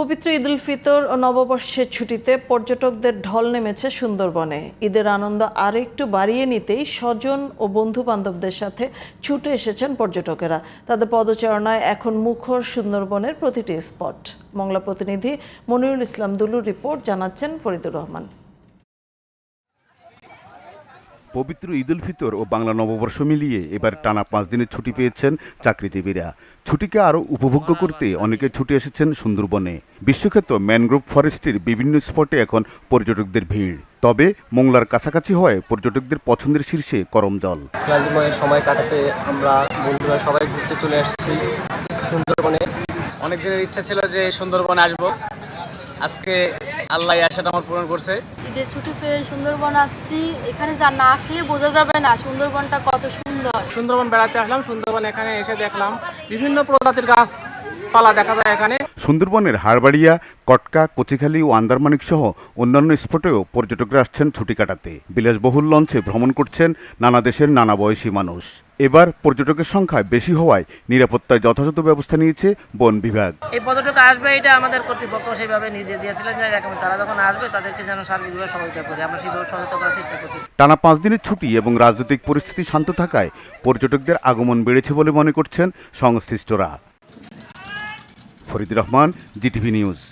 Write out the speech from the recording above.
পবিত্র ঈদ উল ফিতর ও নববর্ষের ছুটিতে পর্যটকদের ঢল নেমেছে সুন্দরবনে ঈদের আনন্দ আর একটু বাড়িয়ে নিতেই স্বজন ও বন্ধু বান্ধবদের সাথে ছুটে এসেছেন পর্যটকেরা তাদের পদচারণায় এখন মুখর সুন্দরবনের প্রতিটি স্পট মংলা প্রতিনিধি মনিরুল ইসলাম দুলুর রিপোর্ট জানাচ্ছেন ফরিদুর রহমান পবিত্র ঈদুল ফিতর ও বাংলা নববর্ষ মিলিয়ে এবার টানা পাঁচ দিনের ছুটি পেয়েছেন চাকরিজীবীরা ছুটিকে আরও উপভোগ্য করতে অনেকে ছুটি এসেছেন সুন্দরবনে বিশ্বখ্যাত ম্যানগ্রোভ ফরেস্টের বিভিন্ন স্পটে এখন পর্যটকদের ভিড় তবে মোংলার কাছাকাছি হয় পর্যটকদের পছন্দের শীর্ষে করম খেলাধুলায় সময় কাটাতে আমরা বন্ধুরা সবাই ঘুরতে চলে আসছি সুন্দরবনে অনেকদিনের ইচ্ছা ছিল যে সুন্দরবন আসব আজকে আল্লাহ আশাটা আমার পূরণ করছে ঈদের ছুটি পেয়ে সুন্দরবন আসছি এখানে যা না আসলে বোঝা যাবে না সুন্দরবনটা কত সুন্দর সুন্দরবন বেড়াতে আসলাম সুন্দরবন এখানে এসে দেখলাম বিভিন্ন প্রজাতির গাছ গাছপালা দেখা যায় এখানে সুন্দরবনের হাড়বাড়িয়া কটকা কচিখালি ও আন্দারমানিক সহ অন্যান্য স্পটেও পর্যটকরা আসছেন ছুটি কাটাতে বিলাসবহুল লঞ্চে ভ্রমণ করছেন নানা দেশের নানা বয়সী মানুষ এবার পর্যটকের সংখ্যা বেশি হওয়ায় নিরাপত্তায় যথাযথ ব্যবস্থা নিয়েছে বন বিভাগ এই পর্যটক আসবে এটা আমাদের কর্তৃপক্ষ সেইভাবে নির্দেশ দিয়েছিলেন তারা যখন আসবে তাদেরকে যেন সার্বিকভাবে সহযোগিতা করি আমরা সেইভাবে সহায়তা করার চেষ্টা করছি টানা পাঁচ দিনের ছুটি এবং রাজনৈতিক পরিস্থিতি শান্ত থাকায় পর্যটকদের আগমন বেড়েছে বলে মনে করছেন সংশ্লিষ্টরা फरिदुर रहमान डिटी न्यूज़